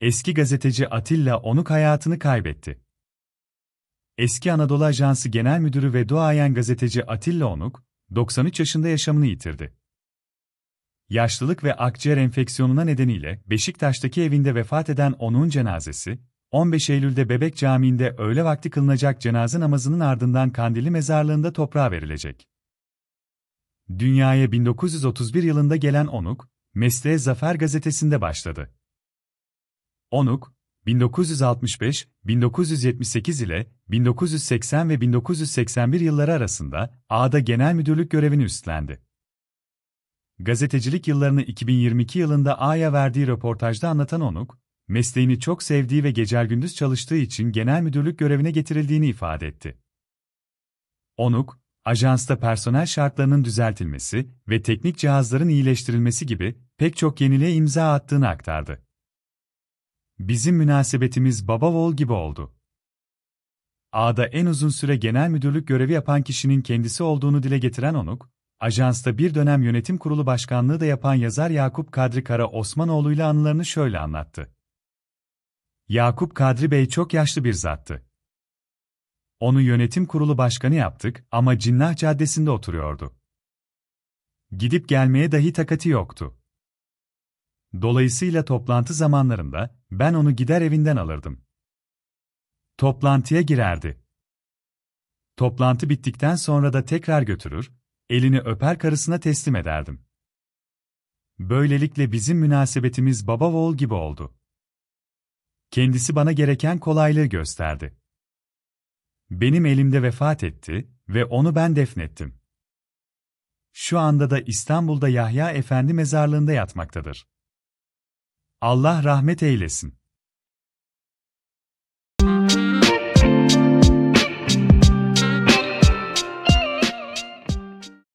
Eski gazeteci Atilla Onuk hayatını kaybetti. Eski Anadolu Ajansı Genel Müdürü ve duayen gazeteci Atilla Onuk, 93 yaşında yaşamını yitirdi. Yaşlılık ve akciğer enfeksiyonuna nedeniyle Beşiktaş'taki evinde vefat eden Onuk'un cenazesi, 15 Eylül'de Bebek Camii'nde öğle vakti kılınacak cenaze namazının ardından Kandilli Mezarlığı'nda toprağa verilecek. Dünyaya 1931 yılında gelen Onuk, mesleğe Zafer gazetesinde başladı. Onuk, 1965-1978 ile 1980 ve 1981 yılları arasında Ağda Genel Müdürlük görevini üstlendi. Gazetecilik yıllarını 2022 yılında A'ya verdiği röportajda anlatan Onuk, mesleğini çok sevdiği ve gecel gündüz çalıştığı için genel müdürlük görevine getirildiğini ifade etti. Onuk, ajansta personel şartlarının düzeltilmesi ve teknik cihazların iyileştirilmesi gibi pek çok yeniliğe imza attığını aktardı. Bizim münasebetimiz baba oğul gibi oldu. A'da en uzun süre genel müdürlük görevi yapan kişinin kendisi olduğunu dile getiren Onuk, ajansta bir dönem yönetim kurulu başkanlığı da yapan yazar Yakup Kadri Kara Osmanoğlu ile anılarını şöyle anlattı. Yakup Kadri Bey çok yaşlı bir zattı. Onu yönetim kurulu başkanı yaptık ama Cinnah Caddesi'nde oturuyordu. Gidip gelmeye dahi takati yoktu. Dolayısıyla toplantı zamanlarında ben onu gider evinden alırdım. Toplantıya girerdi. Toplantı bittikten sonra da tekrar götürür, elini öper karısına teslim ederdim. Böylelikle bizim münasebetimiz baba oğul gibi oldu. Kendisi bana gereken kolaylığı gösterdi. Benim elimde vefat etti ve onu ben defnettim. Şu anda da İstanbul'da Yahya Efendi mezarlığında yatmaktadır. Allah rahmet eylesin.